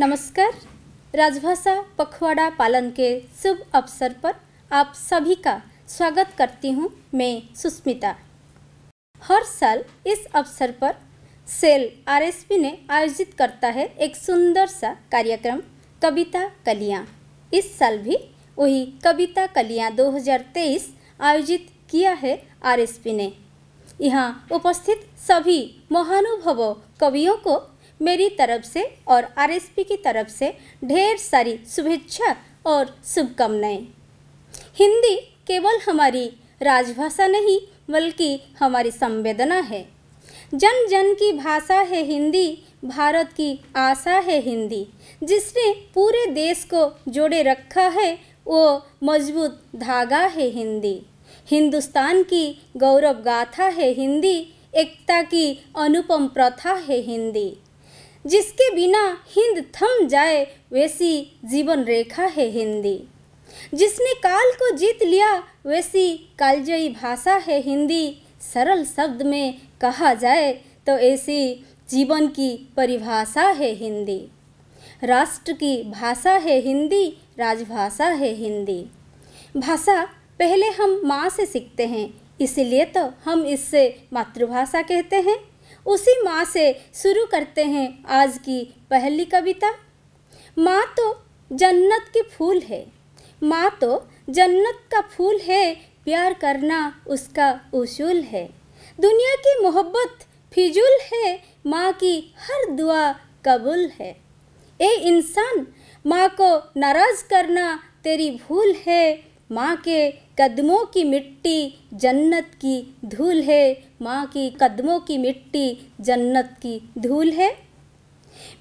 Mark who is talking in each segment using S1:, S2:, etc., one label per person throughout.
S1: नमस्कार राजभाषा पखवाड़ा पालन के शुभ अवसर पर आप सभी का स्वागत करती हूँ मैं सुष्मिता हर साल इस अवसर पर सेल आरएसपी ने आयोजित करता है एक सुंदर सा कार्यक्रम कविता कलियाँ इस साल भी वही कविता कलियाँ 2023 आयोजित किया है आरएसपी ने यहाँ उपस्थित सभी महानुभव कवियों को मेरी तरफ से और आरएसपी की तरफ से ढेर सारी शुभेच्छा और शुभकामनाएं हिंदी केवल हमारी राजभाषा नहीं बल्कि हमारी संवेदना है जन जन की भाषा है हिंदी भारत की आशा है हिंदी जिसने पूरे देश को जोड़े रखा है वो मजबूत धागा है हिंदी हिंदुस्तान की गौरव गाथा है हिंदी एकता की अनुपम प्रथा है हिंदी जिसके बिना हिंद थम जाए वैसी जीवन रेखा है हिंदी जिसने काल को जीत लिया वैसी कालजयी भाषा है हिंदी सरल शब्द में कहा जाए तो ऐसी जीवन की परिभाषा है हिंदी राष्ट्र की भाषा है हिंदी राजभाषा है हिंदी भाषा पहले हम माँ से सीखते हैं इसलिए तो हम इससे मातृभाषा कहते हैं उसी माँ से शुरू करते हैं आज की पहली कविता माँ तो जन्नत की फूल है माँ तो जन्नत का फूल है प्यार करना उसका उसूल है दुनिया की मोहब्बत फिजूल है माँ की हर दुआ कबूल है ए इंसान माँ को नाराज़ करना तेरी भूल है माँ के कदमों की मिट्टी जन्नत की धूल है माँ की कदमों की मिट्टी जन्नत की धूल है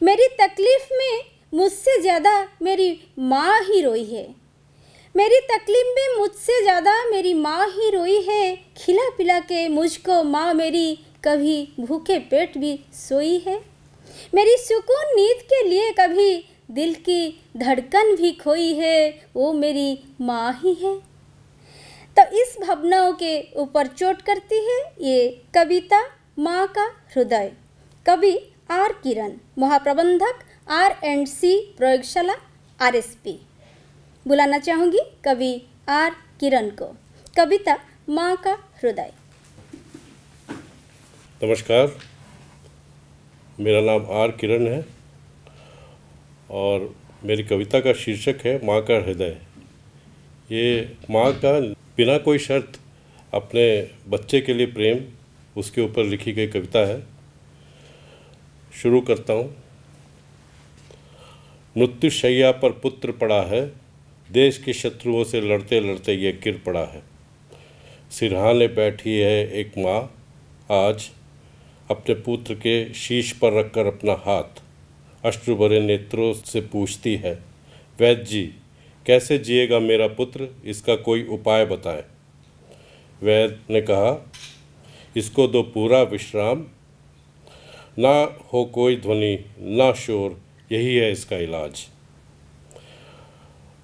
S1: मेरी तकलीफ़ में मुझसे ज़्यादा मेरी माँ ही रोई है मेरी तकलीफ़ में मुझसे ज़्यादा मेरी माँ ही रोई है खिला पिला के मुझको माँ मेरी कभी भूखे पेट भी सोई है मेरी सुकून नींद के लिए कभी दिल की धड़कन भी खोई है वो मेरी माँ ही है तो इस भावनाओं के ऊपर चोट करती है ये कविता माँ का हृदय कवि आर किरण महाप्रबंधक आर एंड सी प्रयोगशाला आर एस पी बुलाना चाहूँगी कवि आर किरण को कविता माँ का हृदय
S2: नमस्कार मेरा नाम आर किरण है और मेरी कविता का शीर्षक है माँ का हृदय ये माँ का बिना कोई शर्त अपने बच्चे के लिए प्रेम उसके ऊपर लिखी गई कविता है शुरू करता हूँ मृत्यु शैया पर पुत्र पड़ा है देश के शत्रुओं से लड़ते लड़ते यह गिर पड़ा है सिरहाने बैठी है एक माँ आज अपने पुत्र के शीश पर रखकर अपना हाथ अश्रुभरे नेत्रों से पूछती है वैद्य जी कैसे जिएगा मेरा पुत्र इसका कोई उपाय बताए वैद ने कहा इसको दो पूरा विश्राम ना हो कोई ध्वनि ना शोर यही है इसका इलाज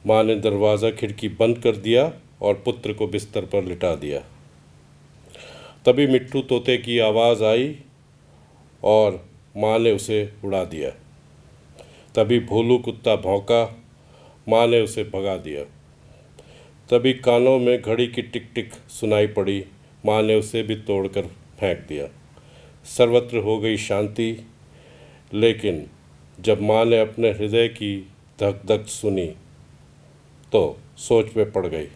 S2: माँ ने दरवाज़ा खिड़की बंद कर दिया और पुत्र को बिस्तर पर लिटा दिया तभी मिट्टू तोते की आवाज़ आई और माँ ने उसे उड़ा दिया तभी भोलू कुत्ता भौंका माँ ने उसे भगा दिया तभी कानों में घड़ी की टिक टिक सुनाई पड़ी माँ ने उसे भी तोड़कर फेंक दिया सर्वत्र हो गई शांति लेकिन जब माँ ने अपने हृदय की धक धक सुनी तो सोच में पड़ गई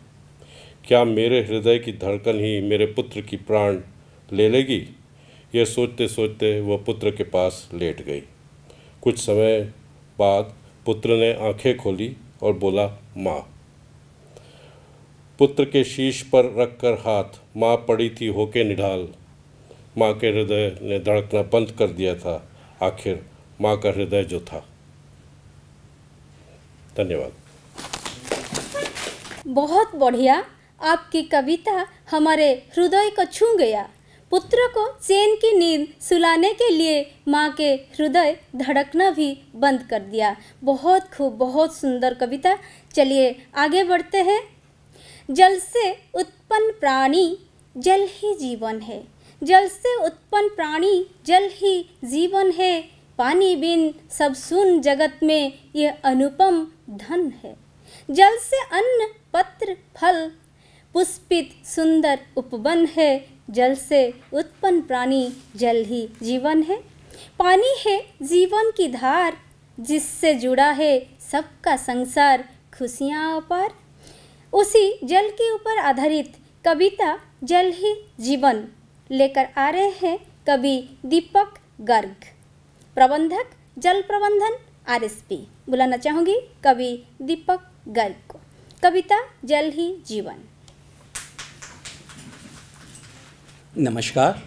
S2: क्या मेरे हृदय की धड़कन ही मेरे पुत्र की प्राण ले लेगी यह सोचते सोचते वह पुत्र के पास लेट गई कुछ समय बाद पुत्र ने आंखें खोली और बोला माँ पुत्र के शीश पर रखकर हाथ माँ पड़ी थी होके निढाल माँ के हृदय ने धड़कना बंद कर दिया था आखिर माँ का हृदय जो था धन्यवाद
S1: बहुत बढ़िया आपकी कविता हमारे हृदय को छू गया पुत्र को चैन की नींद सुलाने के लिए माँ के हृदय धड़कना भी बंद कर दिया बहुत खूब बहुत सुंदर कविता चलिए आगे बढ़ते हैं जल से उत्पन्न प्राणी जल ही जीवन है जल से उत्पन्न प्राणी जल ही जीवन है पानी बिन सब सुन जगत में यह अनुपम धन है जल से अन्न पत्र फल पुष्पित सुंदर उपवन है जल से उत्पन्न प्राणी जल ही जीवन है पानी है जीवन की धार जिससे जुड़ा है सबका संसार खुशियाँ अपार उसी जल के ऊपर आधारित कविता जल ही जीवन लेकर आ रहे हैं कवि दीपक गर्ग प्रबंधक जल प्रबंधन आर एस पी बुलाना चाहूँगी कवि दीपक गर्ग को कविता जल ही जीवन
S3: नमस्कार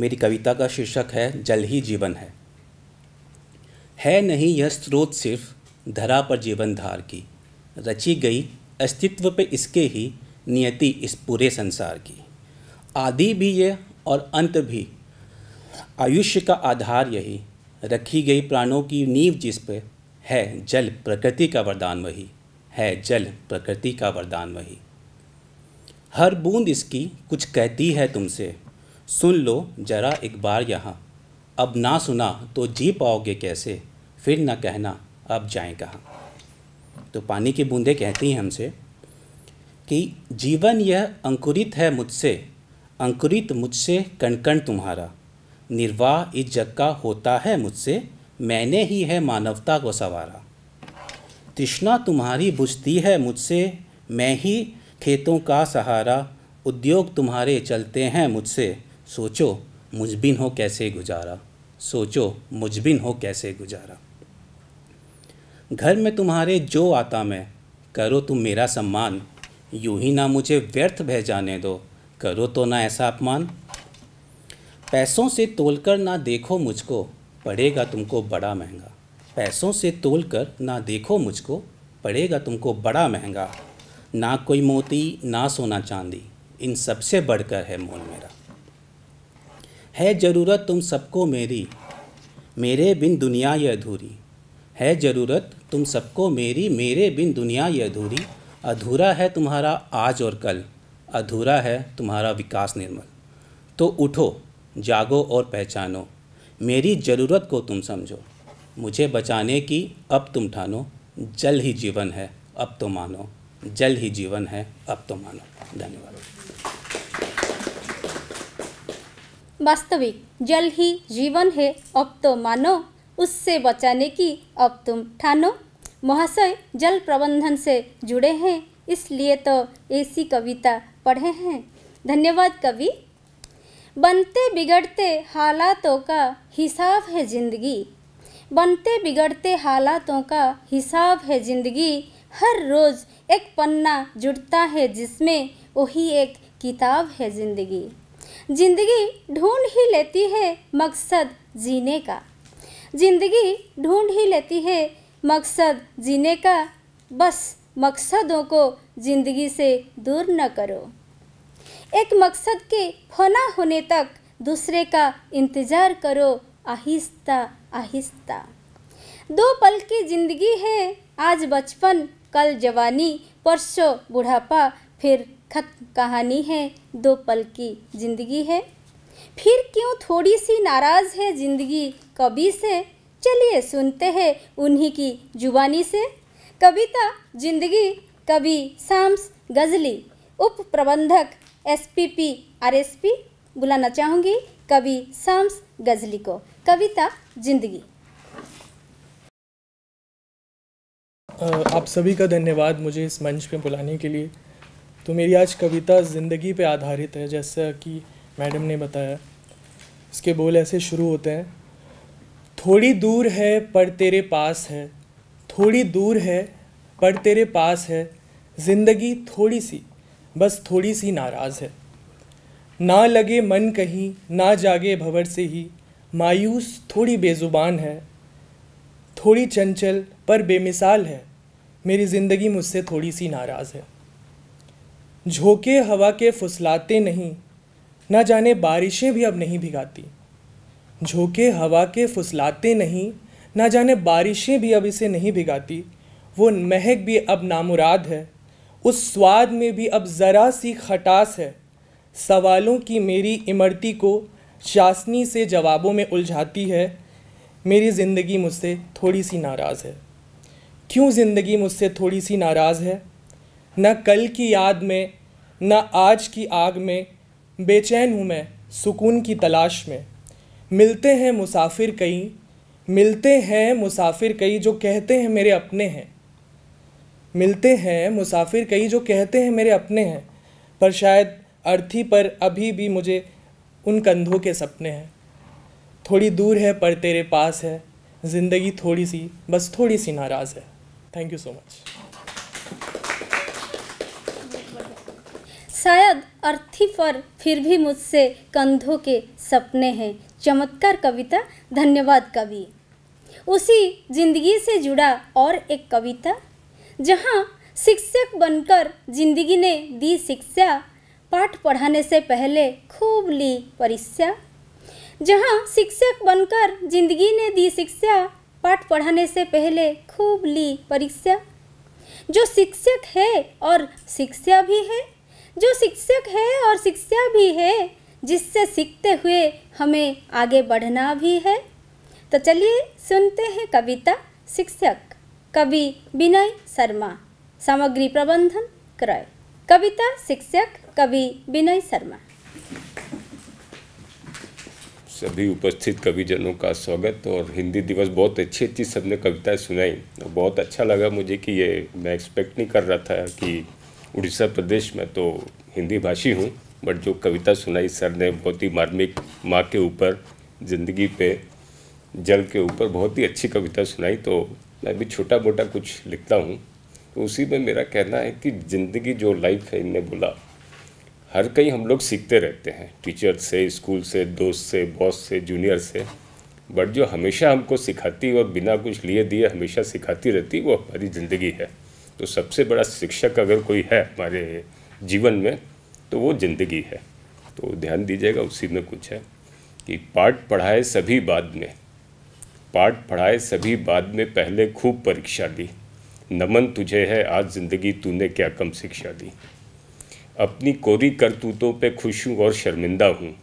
S3: मेरी कविता का शीर्षक है जल ही जीवन है है नहीं यह स्रोत सिर्फ धरा पर जीवन धार की रची गई अस्तित्व पे इसके ही नियति इस पूरे संसार की आदि भी ये और अंत भी आयुष्य का आधार यही रखी गई प्राणों की नींव जिस पे है जल प्रकृति का वरदान वही है जल प्रकृति का वरदान वही हर बूंद इसकी कुछ कहती है तुमसे सुन लो जरा एक बार यहाँ अब ना सुना तो जी पाओगे कैसे फिर ना कहना अब जाएं कहाँ तो पानी की बूंदें कहती हैं हमसे कि जीवन यह अंकुरित है मुझसे अंकुरित मुझसे कणकण तुम्हारा निर्वाह इस जग का होता है मुझसे मैंने ही है मानवता को संवारा तृष्णा तुम्हारी बुझती है मुझसे मैं ही खेतों का सहारा उद्योग तुम्हारे चलते हैं मुझसे सोचो मुझबिन हो कैसे गुजारा सोचो मुझबिन हो कैसे गुजारा घर में तुम्हारे जो आता मैं करो तुम मेरा सम्मान यूं ही ना मुझे व्यर्थ बह जाने दो करो तो ना ऐसा अपमान पैसों से तोल कर ना देखो मुझको पड़ेगा तुमको बड़ा महंगा पैसों से तोल कर ना देखो मुझको पड़ेगा तुमको बड़ा महंगा ना कोई मोती ना सोना चांदी इन सबसे बढ़कर है मोल मेरा है ज़रूरत तुम सबको मेरी मेरे बिन दुनिया ये अधूरी है ज़रूरत तुम सबको मेरी मेरे बिन दुनिया ये अधूरी अधूरा है तुम्हारा आज और कल अधूरा है तुम्हारा विकास निर्मल तो उठो जागो और पहचानो मेरी ज़रूरत को तुम समझो मुझे बचाने की अब तुम ठानो जल ही जीवन है अब तो मानो जल ही जीवन है अब तो मानो धन्यवाद
S1: वास्तविक जल ही जीवन है अब तो मानो उससे बचाने की अब तुम ठानो महाशय जल प्रबंधन से जुड़े हैं इसलिए तो ऐसी कविता पढ़े हैं धन्यवाद कवि बनते बिगड़ते हालातों का हिसाब है ज़िंदगी बनते बिगड़ते हालातों का हिसाब है ज़िंदगी हर रोज़ एक पन्ना जुड़ता है जिसमें वही एक किताब है ज़िंदगी ज़िंदगी ढूंढ ही लेती है मकसद जीने का ज़िंदगी ढूंढ ही लेती है मकसद जीने का बस मकसदों को ज़िंदगी से दूर न करो एक मकसद के फना होने तक दूसरे का इंतज़ार करो आहिस्ता आहिस्ता दो पल की ज़िंदगी है आज बचपन कल जवानी परसों बुढ़ापा फिर खत्म कहानी है दो पल की जिंदगी है फिर क्यों थोड़ी सी नाराज़ है जिंदगी कवि से चलिए सुनते हैं उन्हीं की जुबानी से कविता जिंदगी कवि साम्स गजली उप प्रबंधक S P P R S P बुलाना चाहूँगी कवि साम्स गजली को कविता जिंदगी
S4: आप सभी का धन्यवाद मुझे इस मंच पे बुलाने के लिए तो मेरी आज कविता ज़िंदगी पे आधारित है जैसा कि मैडम ने बताया इसके बोल ऐसे शुरू होते हैं थोड़ी दूर है पर तेरे पास है थोड़ी दूर है पर तेरे पास है ज़िंदगी थोड़ी सी बस थोड़ी सी नाराज़ है ना लगे मन कहीं ना जागे भंवर से ही मायूस थोड़ी बेज़ुबान है थोड़ी चंचल पर बेमिसाल है मेरी ज़िंदगी मुझसे थोड़ी सी नाराज़ है झोंके हवा के फुसलाते नहीं ना जाने बारिशें भी अब नहीं भिगाती झोंके हवा के फुसलाते नहीं ना जाने बारिशें भी अब इसे नहीं भिगाती वो महक भी अब नामुराद है उस स्वाद में भी अब ज़रा सी खटास है सवालों की मेरी इमरती को चासनी से जवाबों में उलझाती है मेरी ज़िंदगी मुझसे थोड़ी सी नाराज़ है क्यों ज़िंदगी मुझसे थोड़ी सी नाराज़ है न कल की याद में न आज की आग में बेचैन हूँ मैं सुकून की तलाश में मिलते हैं मुसाफिर कई मिलते हैं मुसाफिर कई जो कहते हैं मेरे अपने हैं मिलते हैं मुसाफिर कई जो कहते हैं मेरे अपने हैं पर शायद अर्थी पर अभी भी मुझे उन कंधों के सपने हैं थोड़ी दूर है पर तेरे पास है ज़िंदगी थोड़ी सी बस थोड़ी सी नाराज़ है थैंक यू सो मच
S1: शायद अर्थी पर फिर भी मुझसे कंधों के सपने हैं चमत्कार कविता धन्यवाद कवि उसी जिंदगी से जुड़ा और एक कविता जहाँ शिक्षक बनकर जिंदगी ने दी शिक्षा पाठ पढ़ाने से पहले खूब ली परीक्षा जहाँ शिक्षक बनकर जिंदगी ने दी शिक्षा पाठ पढ़ाने से पहले खूब ली परीक्षा जो शिक्षक है और शिक्षा भी है जो शिक्षक है और शिक्षा भी है जिससे सीखते हुए हमें आगे बढ़ना भी है तो चलिए सुनते हैं कविता शिक्षक कवि विनय शर्मा सामग्री प्रबंधन क्रय कविता शिक्षक कवि विनय शर्मा
S5: सभी उपस्थित कविजनों का स्वागत और हिंदी दिवस बहुत अच्छी अच्छी सबने कविताएं सुनाई और बहुत अच्छा लगा मुझे कि ये मैं एक्सपेक्ट नहीं कर रहा था कि उड़ीसा प्रदेश में तो हिंदी भाषी हूँ बट जो कविता सुनाई सर ने बहुत ही मार्मिक माँ के ऊपर ज़िंदगी पे जल के ऊपर बहुत ही अच्छी कविता सुनाई तो मैं भी छोटा मोटा कुछ लिखता हूँ तो उसी में मेरा कहना है कि ज़िंदगी जो लाइफ है इनने बोला हर कहीं हम लोग सीखते रहते हैं टीचर से स्कूल से दोस्त से बॉस से जूनियर से बट जो हमेशा हमको सिखाती और बिना कुछ लिए दिए हमेशा सिखाती रहती वो हमारी ज़िंदगी है तो सबसे बड़ा शिक्षक अगर कोई है हमारे जीवन में तो वो ज़िंदगी है तो ध्यान दीजिएगा उसी में कुछ है कि पाठ पढ़ाए सभी बाद में पाठ पढ़ाए सभी बाद में पहले खूब परीक्षा ली नमन तुझे है आज ज़िंदगी तूने क्या कम शिक्षा दी अपनी कोरी करतूतों पे खुश हूँ और शर्मिंदा हूँ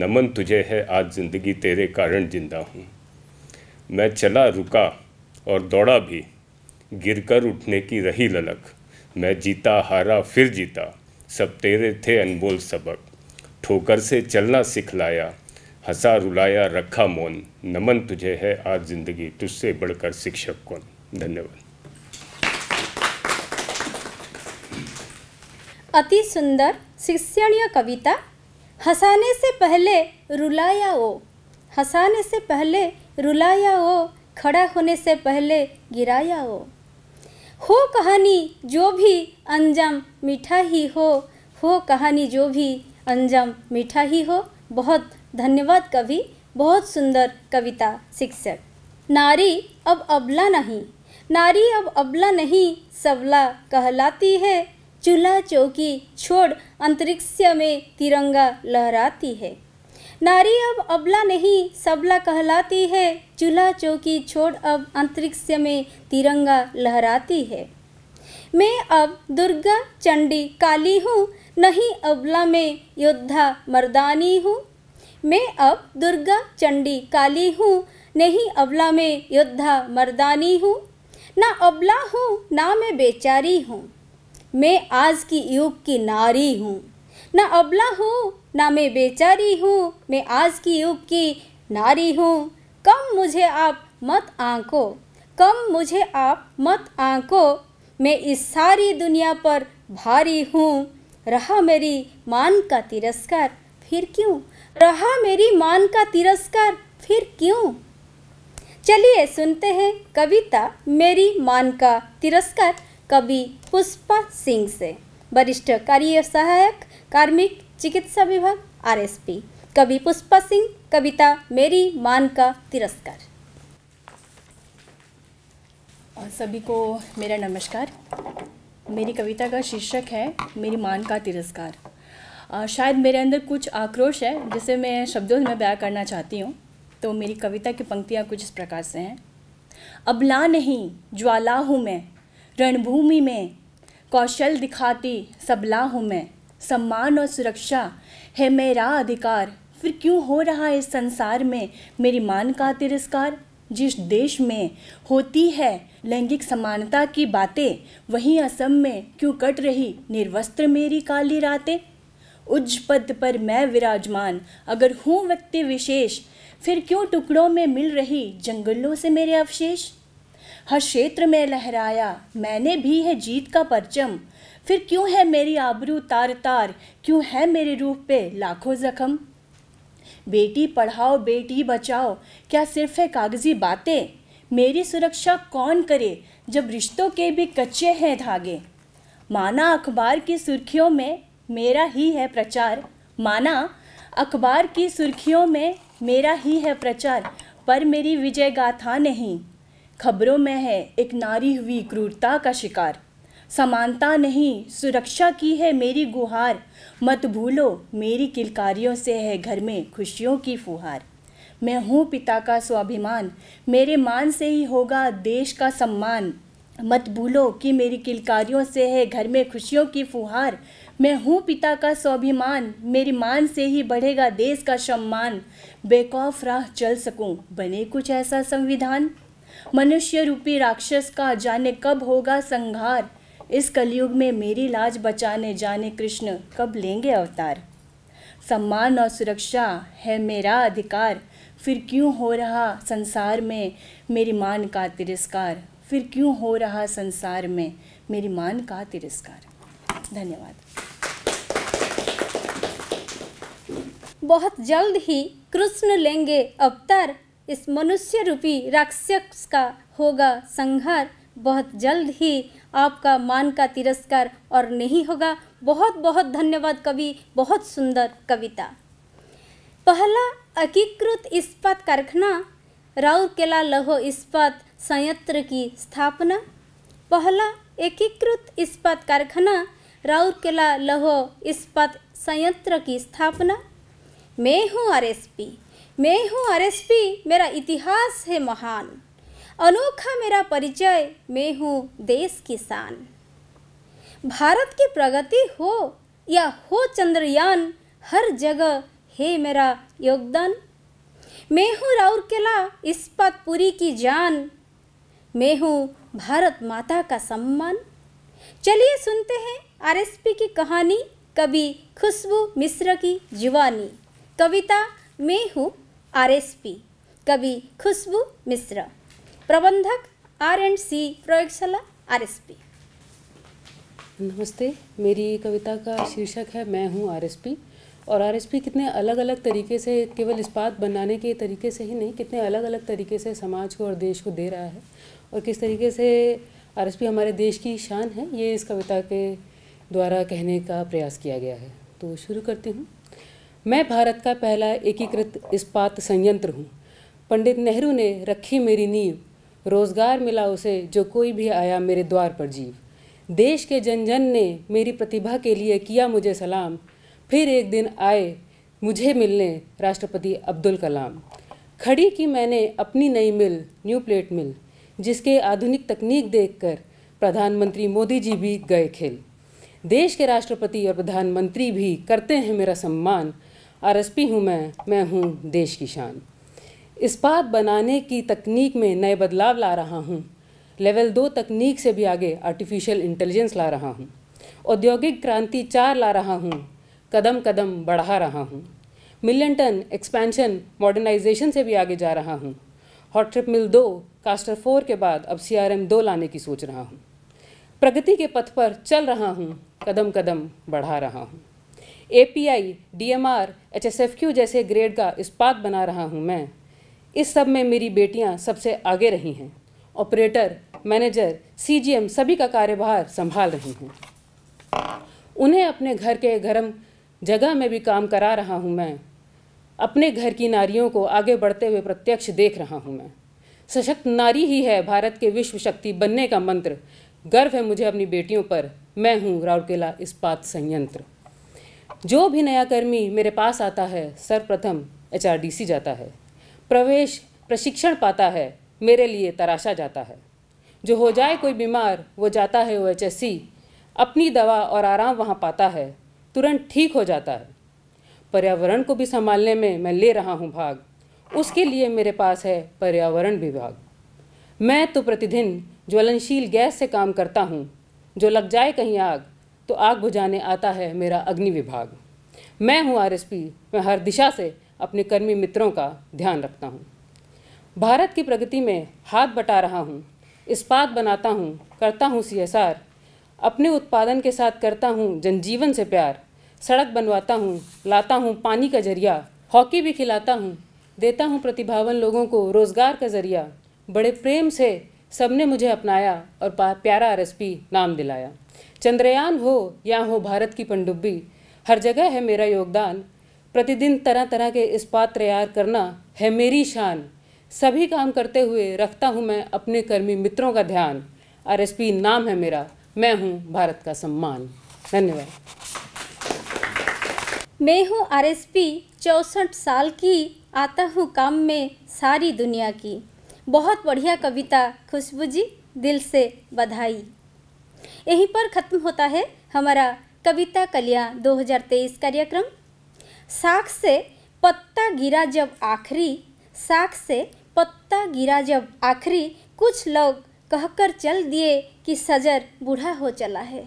S5: नमन तुझे है आज ज़िंदगी तेरे कारण जिंदा हूँ मैं चला रुका और दौड़ा भी गिर कर उठने की रही ललक मैं जीता हारा फिर जीता सब तेरे थे अनमोल सबक ठोकर से चलना सिखलाया हंसा रुलाया रखा मौन नमन तुझे है आज ज़िंदगी तुझसे बढ़कर शिक्षक कौन धन्यवाद
S1: अति सुंदर शिक्षणीय कविता हंसाने से पहले रुलाया ओ हंसाने से पहले रुलाया ओ खड़ा होने से पहले गिराया ओ हो कहानी जो भी अंजम मीठा ही हो हो कहानी जो भी अंजम मीठा ही हो बहुत धन्यवाद कवि बहुत सुंदर कविता शिक्षक नारी अब अबला नहीं नारी अब अबला नहीं सबला कहलाती है चूल्हा चौकी छोड़ अंतरिक्ष में तिरंगा लहराती है नारी अब अबला नहीं सबला कहलाती है चूल्हा चौकी छोड़ अब अंतरिक्ष में तिरंगा लहराती है मैं अब दुर्गा चंडी काली हूँ नहीं अबला में योद्धा मर्दानी हूँ मैं अब दुर्गा चंडी काली हूँ नहीं अबला में योद्धा मर्दानी हूँ ना अबला हूँ ना मैं बेचारी हूँ मैं आज की युग की नारी हूँ ना अबला हूँ ना मैं बेचारी हूँ मैं आज की युग की नारी हूँ कम मुझे आप मत आंको कम मुझे आप मत आंको मैं इस सारी दुनिया पर भारी हूँ रहा मेरी मान का तिरस्कार फिर क्यों रहा मेरी मान का तिरस्कार फिर क्यों चलिए सुनते हैं कविता मेरी मान का तिरस्कार कवि पुष्पा सिंह से वरिष्ठ कार्य सहायक कार्मिक चिकित्सा विभाग आरएसपी कवि पुष्पा सिंह कविता मेरी मान का तिरस्कार
S6: सभी को मेरा नमस्कार मेरी कविता का शीर्षक है मेरी मान का तिरस्कार शायद मेरे अंदर कुछ आक्रोश है जिसे मैं शब्दों में बयां करना चाहती हूँ तो मेरी कविता की पंक्तियाँ कुछ इस प्रकार से हैं अबला नहीं ज्वाला हूँ मैं रणभूमि में कौशल दिखाती सबला हूँ मैं सम्मान और सुरक्षा है मेरा अधिकार फिर क्यों हो रहा है इस संसार में मेरी मान का तिरस्कार जिस देश में होती है लैंगिक समानता की बातें वहीं असम में क्यों कट रही निर्वस्त्र मेरी काली रातें उज्ज पद पर मैं विराजमान अगर हूँ व्यक्ति विशेष फिर क्यों टुकड़ों में मिल रही जंगलों से मेरे अवशेष हर क्षेत्र में लहराया मैंने भी है जीत का परचम फिर क्यों है मेरी आबरू तार तार क्यों है मेरे रूह पे लाखों जख्म बेटी पढ़ाओ बेटी बचाओ क्या सिर्फ है कागजी बातें मेरी सुरक्षा कौन करे जब रिश्तों के भी कच्चे हैं धागे माना अखबार की सुर्खियों में मेरा ही है प्रचार माना अखबार की सुर्खियों में मेरा ही है प्रचार पर मेरी विजय गाथा नहीं खबरों में है एक नारी हुई क्रूरता का शिकार समानता नहीं सुरक्षा की है मेरी गुहार मत भूलो मेरी किलकारियों से है घर में खुशियों की फुहार मैं हूँ पिता का स्वाभिमान मेरे मान से ही होगा देश का सम्मान मत भूलो कि मेरी किलकारियों से है घर में खुशियों की फुहार मैं हूँ पिता का स्वाभिमान मेरी मान से ही बढ़ेगा देश का सम्मान बेकौफ राह चल सकूँ बने कुछ ऐसा संविधान मनुष्य रूपी राक्षस का जाने कब होगा संहार इस कलयुग में मेरी लाज बचाने जाने कृष्ण कब लेंगे अवतार सम्मान और सुरक्षा है मेरा अधिकार फिर क्यों हो रहा संसार में मेरी मान का तिरस्कार फिर क्यों हो रहा संसार में मेरी मान का तिरस्कार धन्यवाद
S1: बहुत जल्द ही कृष्ण लेंगे अवतार इस मनुष्य रूपी राक्षस का होगा संहार बहुत जल्द ही आपका मान का तिरस्कार और नहीं होगा बहुत बहुत धन्यवाद कवि बहुत सुंदर कविता पहला एकीकृत इस्पात कारखाना राउरकेला लहो इस्पात संयंत्र की स्थापना पहला एकीकृत इस्पात कारखाना राउरकेला लहो इस्पात संयंत्र की स्थापना मैं हूँ आरएसपी मैं हूँ आरएसपी मेरा इतिहास है महान अनोखा मेरा परिचय मैं हूँ देश किसान भारत की प्रगति हो या हो चंद्रयान हर जगह है मेरा योगदान मैं हूँ राउरकेला इस्पातपुरी की जान मैं हूँ भारत माता का सम्मान चलिए सुनते हैं आरएसपी की कहानी कवि खुशबू मिश्र की जीवानी कविता मैं हूँ आरएसपी कवि खुशबू मिश्रा प्रबंधक आर एंड सी प्रयोगशाला आरएसपी
S7: नमस्ते मेरी कविता का शीर्षक है मैं हूँ आरएसपी और आरएसपी कितने अलग अलग तरीके से केवल इस्पात बनाने के तरीके से ही नहीं कितने अलग अलग तरीके से समाज को और देश को दे रहा है और किस तरीके से आरएसपी हमारे देश की शान है ये इस कविता के द्वारा कहने का प्रयास किया गया है तो शुरू करती हूँ मैं भारत का पहला एकीकृत इस्पात संयंत्र हूँ पंडित नेहरू ने रखी मेरी नींव रोजगार मिला उसे जो कोई भी आया मेरे द्वार पर जीव देश के जन जन ने मेरी प्रतिभा के लिए किया मुझे सलाम फिर एक दिन आए मुझे मिलने राष्ट्रपति अब्दुल कलाम खड़ी की मैंने अपनी नई मिल न्यू प्लेट मिल जिसके आधुनिक तकनीक देखकर प्रधानमंत्री मोदी जी भी गए खेल देश के राष्ट्रपति और प्रधानमंत्री भी करते हैं मेरा सम्मान आरएसपी हूँ मैं मैं हूँ देश की शान इस्पात बनाने की तकनीक में नए बदलाव ला रहा हूँ लेवल दो तकनीक से भी आगे आर्टिफिशियल इंटेलिजेंस ला रहा हूँ औद्योगिक क्रांति चार ला रहा हूँ कदम कदम बढ़ा रहा हूँ मिलियन टन एक्सपेंशन मॉडर्नाइजेशन से भी आगे जा रहा हूँ हॉट ट्रिप मिल दो कास्टर फोर के बाद अब सी आर एम दो लाने की सोच रहा हूँ प्रगति के पथ पर चल रहा हूँ कदम कदम बढ़ा रहा हूँ एपीआई, डीएमआर, एचएसएफक्यू जैसे ग्रेड का इस्पात बना रहा हूँ मैं इस सब में मेरी बेटियाँ सबसे आगे रही हैं ऑपरेटर मैनेजर सीजीएम सभी का कार्यभार संभाल रही हूँ उन्हें अपने घर के गर्म जगह में भी काम करा रहा हूँ मैं अपने घर की नारियों को आगे बढ़ते हुए प्रत्यक्ष देख रहा हूँ मैं सशक्त नारी ही है भारत के विश्व शक्ति बनने का मंत्र गर्व है मुझे अपनी बेटियों पर मैं हूँ राउरकेला इस्पात संयंत्र जो भी नया कर्मी मेरे पास आता है सर्वप्रथम एच जाता है प्रवेश प्रशिक्षण पाता है मेरे लिए तराशा जाता है जो हो जाए कोई बीमार वो जाता है ओ अपनी दवा और आराम वहाँ पाता है तुरंत ठीक हो जाता है पर्यावरण को भी संभालने में मैं ले रहा हूँ भाग उसके लिए मेरे पास है पर्यावरण विभाग मैं तो प्रतिदिन ज्वलनशील गैस से काम करता हूँ जो लग जाए कहीं आग तो आग बुझाने आता है मेरा अग्नि विभाग मैं हूँ आरएसपी मैं हर दिशा से अपने कर्मी मित्रों का ध्यान रखता हूँ भारत की प्रगति में हाथ बटा रहा हूँ इस्पात बनाता हूँ करता हूँ सी अपने उत्पादन के साथ करता हूँ जनजीवन से प्यार सड़क बनवाता हूँ लाता हूँ पानी का जरिया हॉकी भी खिलाता हूँ देता हूँ प्रतिभावन लोगों को रोज़गार का जरिया बड़े प्रेम से सबने मुझे अपनाया और प्यारा आर नाम दिलाया चंद्रयान हो या हो भारत की पनडुब्बी हर जगह है मेरा योगदान प्रतिदिन तरह तरह के इस्पात तैयार करना है मेरी शान सभी काम करते हुए रखता हूँ मैं अपने कर्मी मित्रों का ध्यान आर नाम है मेरा मैं हूँ भारत का सम्मान धन्यवाद
S1: मैं हूँ आर चौसठ साल की आता हूँ काम में सारी दुनिया की बहुत बढ़िया कविता खुशबू जी दिल से बधाई यहीं पर ख़त्म होता है हमारा कविता कलिया 2023 कार्यक्रम साख से पत्ता गिरा जब आखिरी साख से पत्ता गिरा जब आखिरी कुछ लोग कहकर चल दिए कि सजर बूढ़ा हो चला है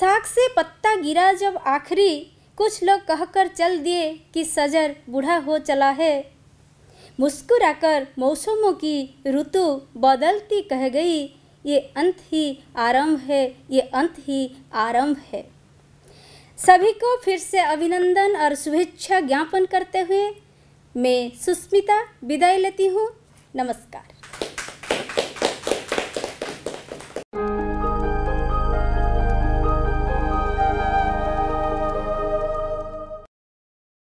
S1: साख से पत्ता गिरा जब आखिरी कुछ लोग कहकर चल दिए कि सजर बूढ़ा हो चला है मुस्कुराकर मौसमों की ऋतु बदलती कह गई ये अंत ही आरंभ है ये अंत ही आरंभ है सभी को फिर से अभिनंदन और शुभेच्छा ज्ञापन करते हुए मैं सुस्मिता विदाई लेती हूँ नमस्कार